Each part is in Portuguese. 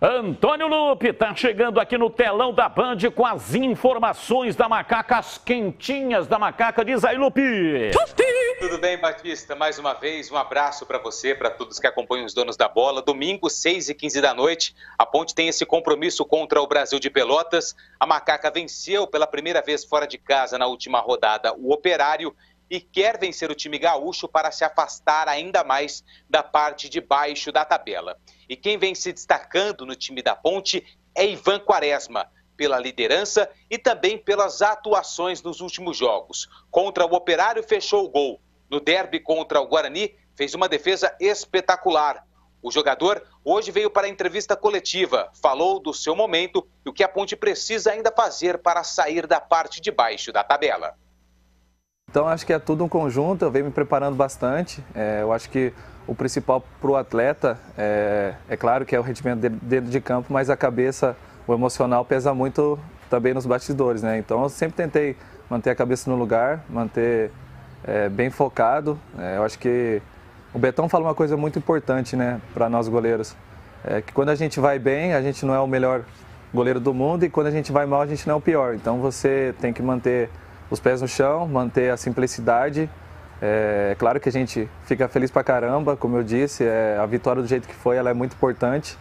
Antônio Lupe está chegando aqui no telão da Band com as informações da macaca, as quentinhas da macaca. Diz aí, Lupe! Tudo bem, Batista? Mais uma vez, um abraço para você, para todos que acompanham os donos da bola. Domingo, 6 e 15 da noite, a Ponte tem esse compromisso contra o Brasil de Pelotas. A macaca venceu pela primeira vez fora de casa na última rodada o Operário e quer vencer o time gaúcho para se afastar ainda mais da parte de baixo da tabela. E quem vem se destacando no time da Ponte é Ivan Quaresma, pela liderança e também pelas atuações nos últimos jogos. Contra o Operário, fechou o gol. No derby contra o Guarani, fez uma defesa espetacular. O jogador hoje veio para a entrevista coletiva, falou do seu momento e o que a Ponte precisa ainda fazer para sair da parte de baixo da tabela. Então acho que é tudo um conjunto, eu venho me preparando bastante. É, eu acho que o principal para o atleta é, é, claro que é o rendimento dentro de campo, mas a cabeça, o emocional pesa muito também nos bastidores, né? Então eu sempre tentei manter a cabeça no lugar, manter é, bem focado. É, eu acho que o Betão fala uma coisa muito importante, né, para nós goleiros, é que quando a gente vai bem, a gente não é o melhor goleiro do mundo e quando a gente vai mal, a gente não é o pior. Então você tem que manter os pés no chão, manter a simplicidade. É, é claro que a gente fica feliz pra caramba, como eu disse, é, a vitória do jeito que foi, ela é muito importante,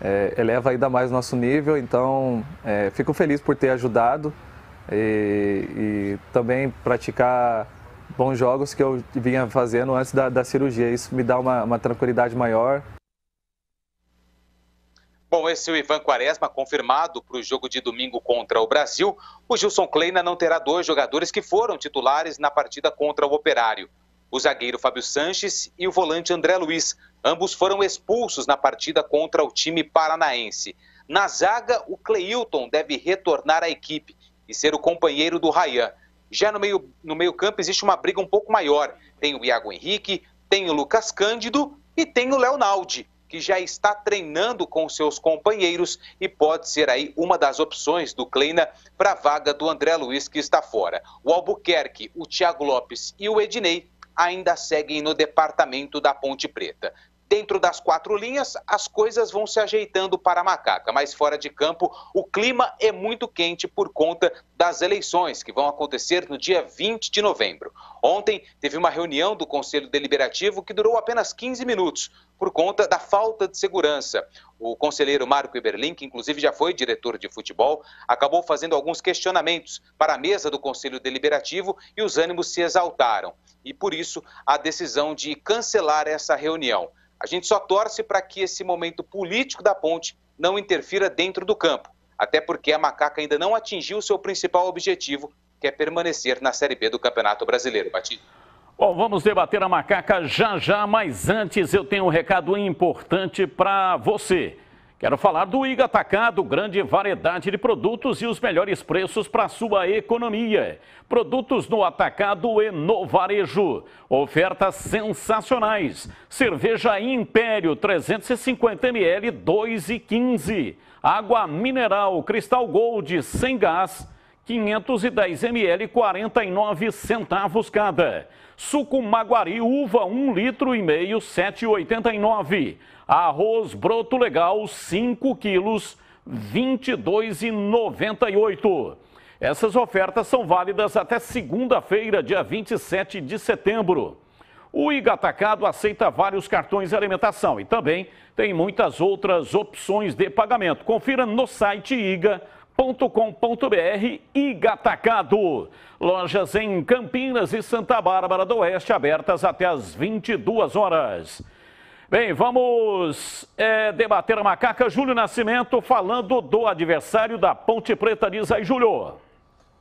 é, eleva ainda mais o nosso nível, então é, fico feliz por ter ajudado e, e, também praticar bons jogos que eu vinha fazendo antes da, da cirurgia. Isso me dá uma, uma tranquilidade maior. Bom, esse é o Ivan Quaresma, confirmado para o jogo de domingo contra o Brasil. O Gilson Kleina não terá dois jogadores que foram titulares na partida contra o Operário. O zagueiro Fábio Sanches e o volante André Luiz. Ambos foram expulsos na partida contra o time paranaense. Na zaga, o Cleilton deve retornar à equipe e ser o companheiro do Rayan. Já no meio, no meio campo existe uma briga um pouco maior. Tem o Iago Henrique, tem o Lucas Cândido e tem o Leonaldi que já está treinando com seus companheiros e pode ser aí uma das opções do Kleina para a vaga do André Luiz, que está fora. O Albuquerque, o Thiago Lopes e o Ednei ainda seguem no departamento da Ponte Preta. Dentro das quatro linhas, as coisas vão se ajeitando para a macaca, mas fora de campo, o clima é muito quente por conta das eleições que vão acontecer no dia 20 de novembro. Ontem teve uma reunião do Conselho Deliberativo que durou apenas 15 minutos por conta da falta de segurança. O conselheiro Marco Iberlin, que inclusive já foi diretor de futebol, acabou fazendo alguns questionamentos para a mesa do Conselho Deliberativo e os ânimos se exaltaram. E por isso a decisão de cancelar essa reunião. A gente só torce para que esse momento político da ponte não interfira dentro do campo, até porque a Macaca ainda não atingiu seu principal objetivo, que é permanecer na Série B do Campeonato Brasileiro. Batido. Bom, vamos debater a Macaca já já, mas antes eu tenho um recado importante para você. Quero falar do Iga Atacado, grande variedade de produtos e os melhores preços para sua economia. Produtos no atacado e no varejo. Ofertas sensacionais. Cerveja Império 350 ml 2,15. Água mineral Cristal Gold sem gás 510 ml, 49 centavos cada. Suco Maguari, uva, 1 litro e meio, 7,89. Arroz broto legal, 5 quilos, 22,98. Essas ofertas são válidas até segunda-feira, dia 27 de setembro. O Iga Atacado aceita vários cartões de alimentação e também tem muitas outras opções de pagamento. Confira no site iga.com com.br e Gatacado. Lojas em Campinas e Santa Bárbara do Oeste abertas até às 22 horas. Bem, vamos é, debater a macaca. Júlio Nascimento falando do adversário da Ponte Preta. Diz aí, Júlio.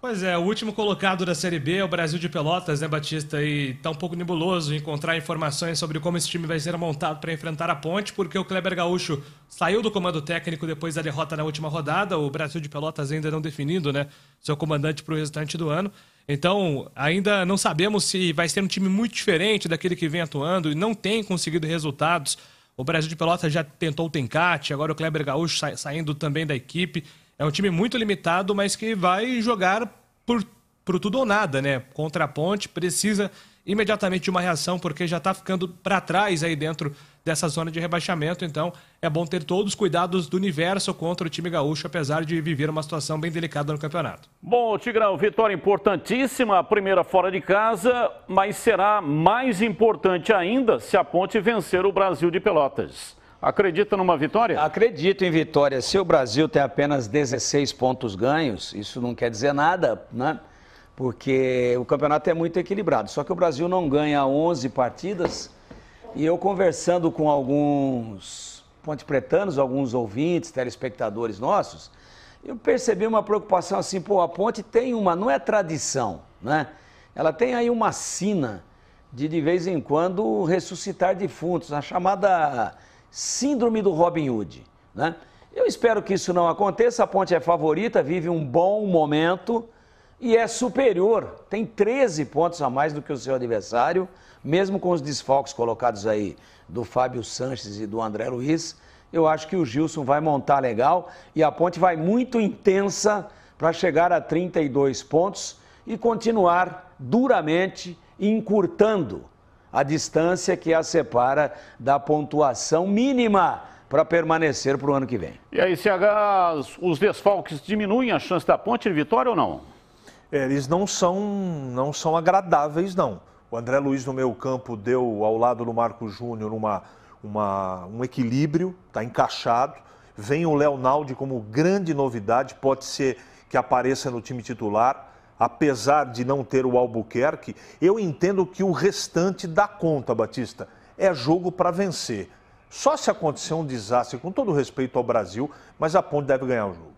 Pois é, o último colocado da Série B é o Brasil de Pelotas, né, Batista? E tá um pouco nebuloso encontrar informações sobre como esse time vai ser montado para enfrentar a Ponte, porque o Kleber Gaúcho saiu do comando técnico depois da derrota na última rodada. O Brasil de Pelotas ainda não definindo, né, seu comandante para o restante do ano. Então, ainda não sabemos se vai ser um time muito diferente daquele que vem atuando e não tem conseguido resultados. O Brasil de Pelotas já tentou o Tencate, agora o Kleber Gaúcho sa saindo também da equipe é um time muito limitado, mas que vai jogar por, por tudo ou nada, né? Contra a Ponte, precisa imediatamente de uma reação, porque já está ficando para trás aí dentro dessa zona de rebaixamento. Então, é bom ter todos os cuidados do universo contra o time gaúcho, apesar de viver uma situação bem delicada no campeonato. Bom, Tigrão, vitória importantíssima, a primeira fora de casa, mas será mais importante ainda se a Ponte vencer o Brasil de Pelotas. Acredita numa vitória? Acredito em vitória. Se o Brasil tem apenas 16 pontos ganhos, isso não quer dizer nada, né? Porque o campeonato é muito equilibrado. Só que o Brasil não ganha 11 partidas. E eu conversando com alguns pontepretanos, alguns ouvintes, telespectadores nossos, eu percebi uma preocupação assim, pô, a ponte tem uma, não é tradição, né? Ela tem aí uma sina de de vez em quando ressuscitar defuntos, a chamada síndrome do Robin Hood. Né? Eu espero que isso não aconteça. A Ponte é favorita, vive um bom momento e é superior. Tem 13 pontos a mais do que o seu adversário, mesmo com os desfalques colocados aí do Fábio Sanches e do André Luiz. Eu acho que o Gilson vai montar legal e a Ponte vai muito intensa para chegar a 32 pontos e continuar duramente encurtando a distância que a separa da pontuação mínima para permanecer para o ano que vem. E aí, CH, os desfalques diminuem a chance da ponte de vitória ou não? É, eles não são, não são agradáveis, não. O André Luiz no meio campo deu ao lado do Marco Júnior uma, uma, um equilíbrio, está encaixado. Vem o Leonaldi como grande novidade, pode ser que apareça no time titular apesar de não ter o Albuquerque, eu entendo que o restante dá conta, Batista. É jogo para vencer. Só se acontecer um desastre, com todo respeito ao Brasil, mas a Ponte deve ganhar o jogo.